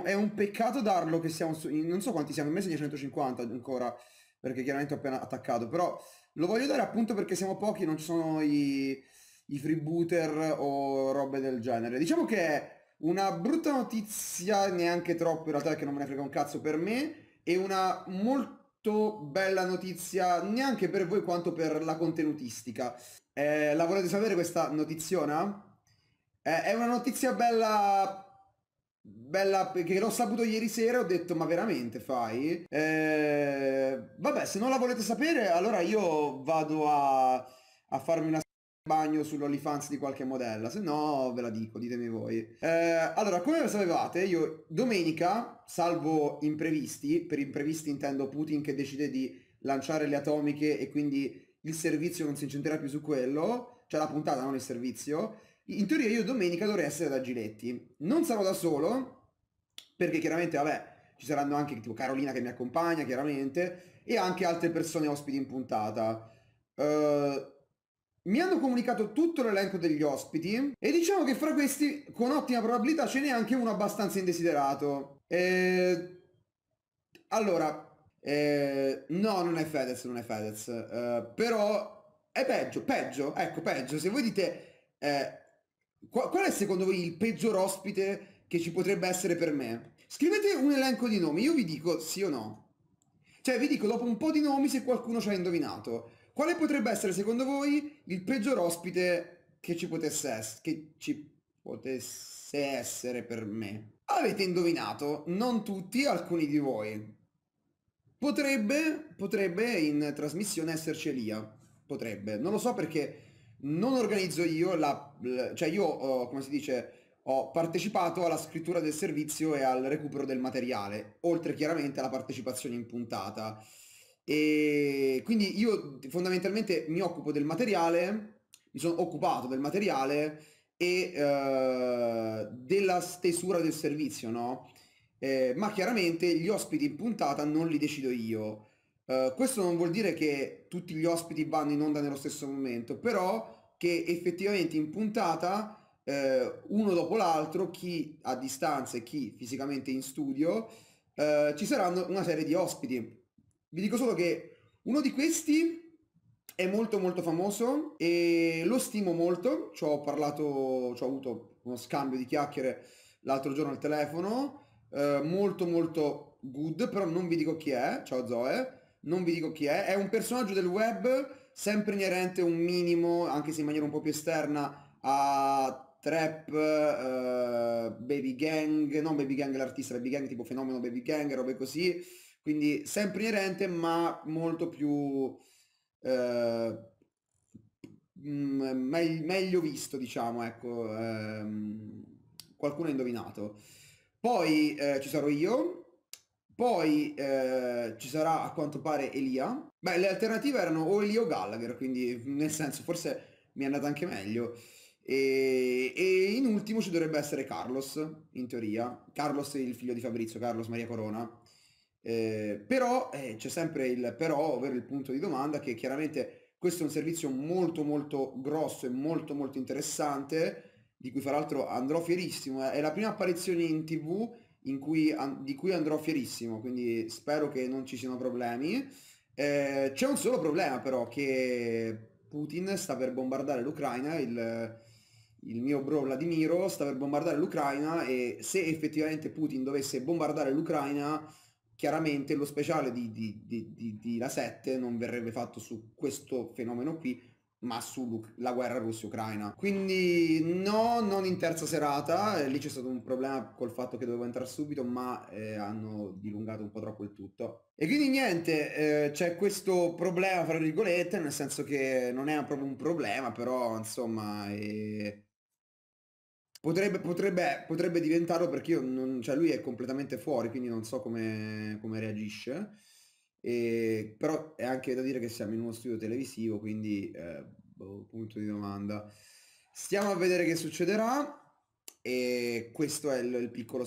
È un, peccato darlo che siamo su, non so quanti siamo, in mese 150 ancora, perché chiaramente ho appena attaccato, però lo voglio dare appunto perché siamo pochi, non ci sono i, i freebooter o robe del genere. Diciamo che è una brutta notizia, neanche troppo in realtà, che non me ne frega un cazzo per me, e una molto bella notizia, neanche per voi quanto per la contenutistica. Eh, la volete sapere questa notiziona? Eh, è una notizia bella bella perché l'ho saputo ieri sera ho detto ma veramente fai? Eh, vabbè, se non la volete sapere, allora io vado a, a farmi una bagno sull'OnlyFans di qualche modella, se no ve la dico, ditemi voi. Eh, allora, come lo sapevate, io domenica, salvo imprevisti, per imprevisti intendo Putin che decide di lanciare le atomiche e quindi il servizio non si incentrerà più su quello, cioè la puntata non il servizio, in teoria io domenica dovrei essere da Giletti. Non sarò da solo, perché chiaramente, vabbè, ci saranno anche tipo Carolina che mi accompagna, chiaramente, e anche altre persone ospiti in puntata. Uh, mi hanno comunicato tutto l'elenco degli ospiti e diciamo che fra questi, con ottima probabilità, ce n'è anche uno abbastanza indesiderato. E... Eh, allora, eh... no, non è Fedez, non è Fedez, uh, però è peggio, peggio, ecco, peggio. Se voi dite, eh, qual-, qual è secondo voi il peggior ospite che ci potrebbe essere per me. Scrivete un elenco di nomi, io vi dico sì o no. Cioè vi dico dopo un po' di nomi se qualcuno ci ha indovinato. Quale potrebbe essere secondo voi il peggior ospite che ci potesse, essere, che ci potesse essere per me? Avete indovinato, non tutti, alcuni di voi. Potrebbe, potrebbe in trasmissione esserci Elia. Potrebbe, non lo so perché non organizzo io la... Cioè io, oh, come si dice, ho partecipato alla scrittura del servizio e al recupero del materiale, oltre chiaramente alla partecipazione in puntata. E quindi io fondamentalmente mi occupo del materiale, mi sono occupato del materiale e eh, della stesura del servizio, no? Eh, ma chiaramente gli ospiti in puntata non li decido io. Eh, questo non vuol dire che tutti gli ospiti vanno in onda nello stesso momento, però che effettivamente in puntata eh, uno dopo l'altro, chi a distanza e chi fisicamente in studio, eh, ci saranno una serie di ospiti. Vi dico solo che uno di questi è molto molto famoso e lo stimo molto, ci ho parlato, ci ho avuto uno scambio di chiacchiere l'altro giorno al telefono, eh, molto molto good, però non vi dico chi è, ciao Zoe, non vi dico chi è, è un personaggio del web sempre inerente un minimo, anche se in maniera un po' più esterna, a trap, uh, baby gang, non baby gang l'artista, baby gang tipo fenomeno baby gang, robe così, quindi sempre inerente ma molto più uh, eh, me mm, meglio visto diciamo, ecco, um, qualcuno ha indovinato. Poi uh, ci sarò io, poi eh, ci sarà a quanto pare Elia. Beh, le alternative erano o Elia o Gallagher, quindi nel senso forse mi è andata anche meglio. E, e, in ultimo ci dovrebbe essere Carlos, in teoria. Carlos è il figlio di Fabrizio, Carlos Maria Corona. Eh, però eh, c'è sempre il però, ovvero il punto di domanda, che chiaramente questo è un servizio molto molto grosso e molto molto interessante, di cui fra l'altro andrò fierissimo. Eh, è la prima apparizione in tv in cui, an- di cui andrò fierissimo, quindi spero che non ci siano problemi. Eh, c'è un solo problema però, che Putin sta per bombardare l'Ucraina, il il mio bro Vladimiro sta per bombardare l'Ucraina e se effettivamente Putin dovesse bombardare l'Ucraina, chiaramente lo speciale di, di, di, di La 7 non verrebbe fatto su questo fenomeno qui, ma sulla guerra russa ucraina Quindi no, non in terza serata, eh, lì c'è stato un problema col fatto che dovevo entrare subito, ma eh, hanno dilungato un po' troppo il tutto. E quindi niente, eh, c'è questo problema, fra virgolette, nel senso che non è proprio un problema, però insomma... Eh Potrebbe, potrebbe, potrebbe diventarlo perché io non, cioè lui è completamente fuori, quindi non so come, come reagisce. E, però è anche da dire che siamo in uno studio televisivo, quindi eh, boh, punto di domanda. Stiamo a vedere che succederà e questo è il, il piccolo